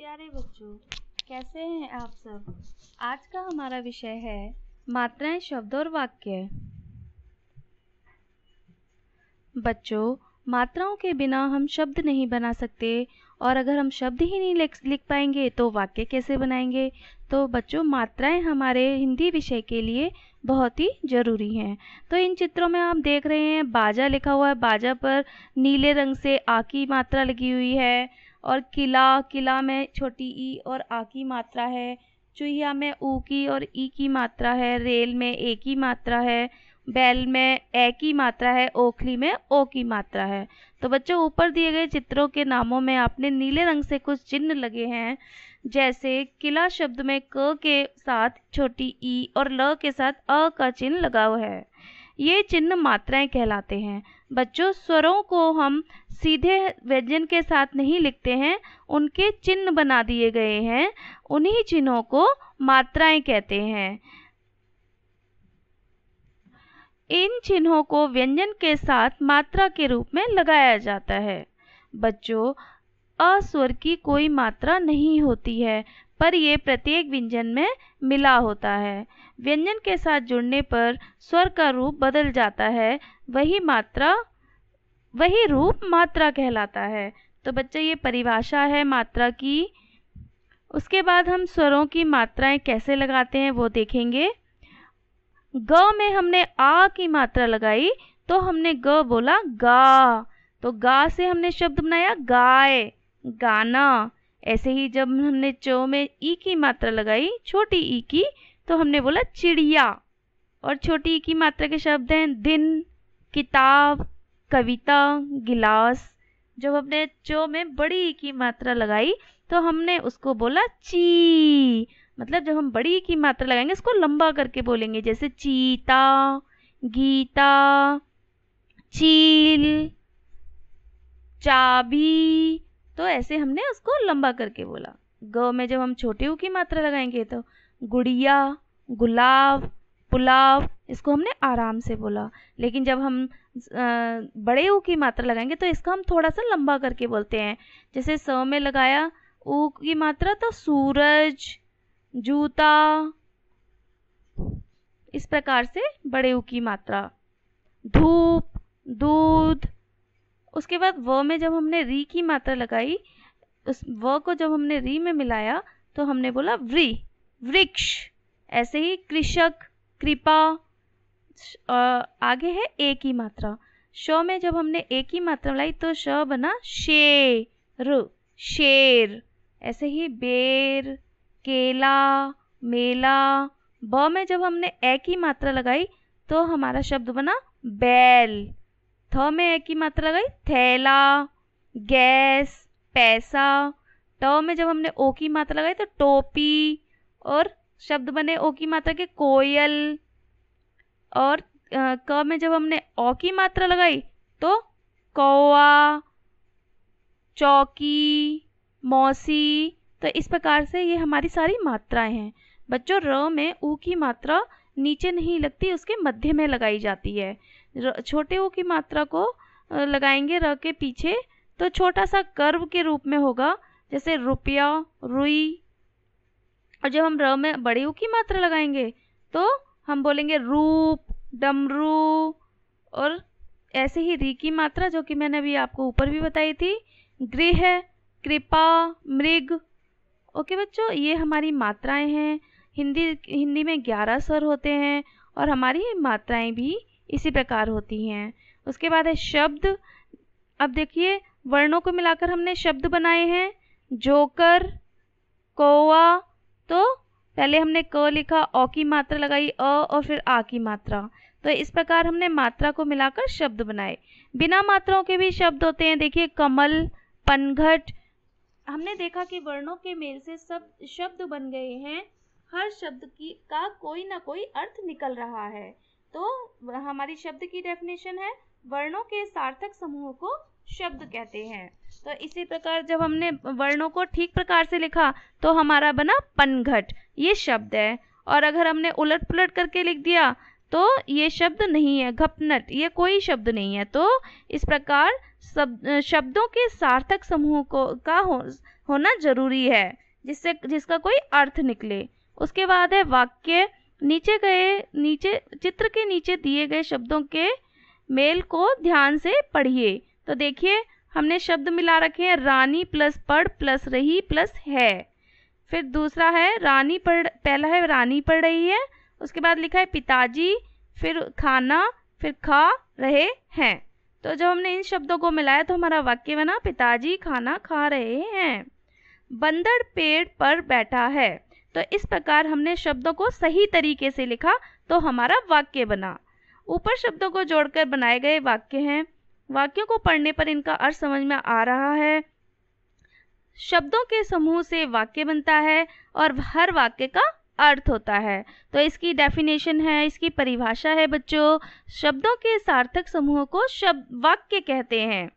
प्यारे बच्चों कैसे हैं आप सब आज का हमारा विषय है मात्राएं शब्द और वाक्य बच्चों मात्राओं के बिना हम शब्द नहीं बना सकते और अगर हम शब्द ही नहीं लिख लिख पाएंगे तो वाक्य कैसे बनाएंगे तो बच्चों मात्राएं हमारे हिंदी विषय के लिए बहुत ही ज़रूरी हैं तो इन चित्रों में आप देख रहे हैं बाजा लिखा हुआ है बाजा पर नीले रंग से आ की मात्रा लगी हुई है और किला किला में छोटी ई और आ की मात्रा है चूहिया में ऊ की और ई की मात्रा है रेल में ए की मात्रा है बैल में ए की मात्रा है ओखली में ओ की मात्रा है तो बच्चों ऊपर दिए गए चित्रों के नामों में आपने नीले रंग से कुछ चिन्ह लगे हैं जैसे किला शब्द में क के साथ छोटी ई और ल के साथ अ का चिन्ह लगा हुआ है ये चिन्ह मात्राएं कहलाते हैं बच्चों स्वरों को हम सीधे व्यंजन के साथ नहीं लिखते हैं उनके चिन्ह बना दिए गए हैं उन्हीं चिन्हों को मात्राएं कहते हैं इन चिन्हों को व्यंजन के साथ मात्रा के रूप में लगाया जाता है बच्चों अस्वर की कोई मात्रा नहीं होती है पर ये प्रत्येक व्यंजन में मिला होता है व्यंजन के साथ जुड़ने पर स्वर का रूप बदल जाता है वही मात्रा वही रूप मात्रा कहलाता है तो बच्चे ये परिभाषा है मात्रा की उसके बाद हम स्वरों की मात्राएं कैसे लगाते हैं वो देखेंगे ग में हमने आ की मात्रा लगाई तो हमने ग बोला गा तो गा से हमने शब्द बनाया गाय गाना ऐसे ही जब हमने च में ई की मात्रा लगाई छोटी ई की तो हमने बोला चिड़िया और छोटी ई की मात्रा के शब्द हैं दिन किताब कविता गिलास जब हमने च में बड़ी ई की मात्रा लगाई तो हमने उसको बोला ची मतलब जब हम बड़ी ई की मात्रा लगाएंगे उसको लंबा करके बोलेंगे जैसे चीता गीता चील चाबी तो ऐसे हमने उसको लंबा करके बोला ग में जब हम छोटे ऊ की मात्रा लगाएंगे तो गुड़िया गुलाब पुलाव इसको हमने आराम से बोला लेकिन जब हम बड़े ऊ की मात्रा लगाएंगे तो इसका हम थोड़ा सा लंबा करके बोलते हैं जैसे स में लगाया ऊ की मात्रा तो सूरज जूता इस प्रकार से बड़े ऊ की मात्रा धूप दूध उसके बाद व में जब हमने री की मात्रा लगाई उस व को जब हमने री में मिलाया तो हमने बोला व्री वृक्ष ऐसे ही कृषक कृपा आगे है ए की मात्रा श में जब हमने ए की मात्रा मिलाई तो श बना शेर शेर ऐसे ही बेर केला मेला ब में जब हमने ए की मात्रा लगाई तो हमारा शब्द बना बैल थ में ए की मात्रा गई थैला गैस पैसा ट में जब हमने ओ की मात्रा लगाई तो टोपी और शब्द बने ओ की मात्रा के कोयल और क में जब हमने ओ की मात्रा लगाई तो कौआ चौकी मौसी तो इस प्रकार से ये हमारी सारी मात्राएं हैं बच्चों र में ऊ की मात्रा नीचे नहीं लगती उसके मध्य में लगाई जाती है छोटे ओ की मात्रा को लगाएंगे र के पीछे तो छोटा सा कर्व के रूप में होगा जैसे रुपया रुई और जब हम र में बड़े ऊ की मात्रा लगाएंगे तो हम बोलेंगे रूप डमरू और ऐसे ही री की मात्रा जो कि मैंने अभी आपको ऊपर भी बताई थी गृह कृपा मृग ओके बच्चों ये हमारी मात्राएं हैं हिंदी हिंदी में ग्यारह स्वर होते हैं और हमारी मात्राएं भी इसी प्रकार होती हैं उसके बाद है शब्द अब देखिए वर्णों को मिलाकर हमने शब्द बनाए हैं जोकर कोवा तो पहले हमने क लिखा औ की मात्रा लगाई अ और फिर आ की मात्रा तो इस प्रकार हमने मात्रा को मिलाकर शब्द बनाए बिना मात्राओं के भी शब्द होते हैं देखिए कमल पनघट हमने देखा कि वर्णों के मेल से सब शब्द बन गए हैं हर शब्द की का कोई ना कोई अर्थ निकल रहा है तो हमारी शब्द की डेफिनेशन है वर्णों के सार्थक समूह को शब्द कहते हैं तो इसी प्रकार जब हमने वर्णों को ठीक प्रकार से लिखा तो हमारा बना पनघट ये शब्द है और अगर हमने उलट पुलट करके लिख दिया तो ये शब्द नहीं है घपनट ये कोई शब्द नहीं है तो इस प्रकार सब शब्दों के सार्थक समूह को का हो, होना जरूरी है जिससे जिसका कोई अर्थ निकले उसके बाद है वाक्य नीचे गए नीचे चित्र के नीचे दिए गए शब्दों के मेल को ध्यान से पढ़िए तो देखिए हमने शब्द मिला रखे हैं रानी प्लस पढ़ प्लस रही प्लस है फिर दूसरा है रानी पढ़ पहला है रानी पढ़ रही है उसके बाद लिखा है पिताजी फिर खाना फिर खा रहे हैं तो जब हमने इन शब्दों को मिलाया तो हमारा वाक्य बना पिताजी खाना खा रहे हैं बंदर पेड़ पर बैठा है तो इस प्रकार हमने शब्दों को सही तरीके से लिखा तो हमारा वाक्य बना ऊपर शब्दों को जोड़कर बनाए गए वाक्य हैं वाक्यों को पढ़ने पर इनका अर्थ समझ में आ रहा है शब्दों के समूह से वाक्य बनता है और हर वाक्य का अर्थ होता है तो इसकी डेफिनेशन है इसकी परिभाषा है बच्चों शब्दों के सार्थक समूह को शब्द वाक्य कहते हैं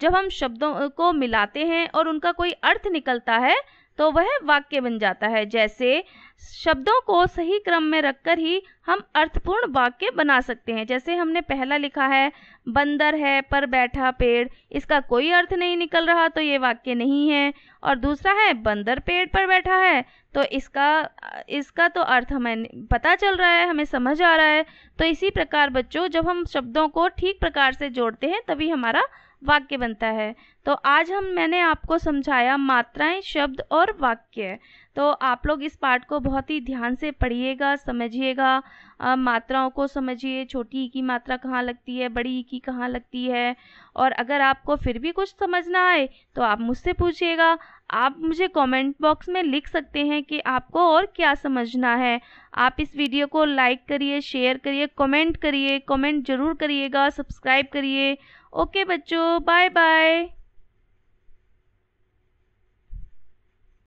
जब हम शब्दों को मिलाते हैं और उनका कोई अर्थ निकलता है तो वह वाक्य बन जाता है जैसे शब्दों को सही क्रम में रखकर ही हम अर्थपूर्ण वाक्य बना सकते हैं जैसे हमने पहला लिखा है बंदर है पर बैठा पेड़ इसका कोई अर्थ नहीं निकल रहा तो ये वाक्य नहीं है और दूसरा है बंदर पेड़ पर बैठा है तो इसका इसका तो अर्थ हमें पता चल रहा है हमें समझ आ रहा है तो इसी प्रकार बच्चों जब हम शब्दों को ठीक प्रकार से जोड़ते हैं तभी हमारा वाक्य बनता है तो आज हम मैंने आपको समझाया मात्राएं शब्द और वाक्य तो आप लोग इस पार्ट को बहुत ही ध्यान से पढ़िएगा समझिएगा मात्राओं को समझिए छोटी की मात्रा कहाँ लगती है बड़ी की कहाँ लगती है और अगर आपको फिर भी कुछ समझना आए तो आप मुझसे पूछिएगा आप मुझे कमेंट बॉक्स में लिख सकते हैं कि आपको और क्या समझना है आप इस वीडियो को लाइक करिए शेयर करिए कमेंट करिए कमेंट ज़रूर करिएगा सब्सक्राइब करिए ओके बच्चों बाय बाय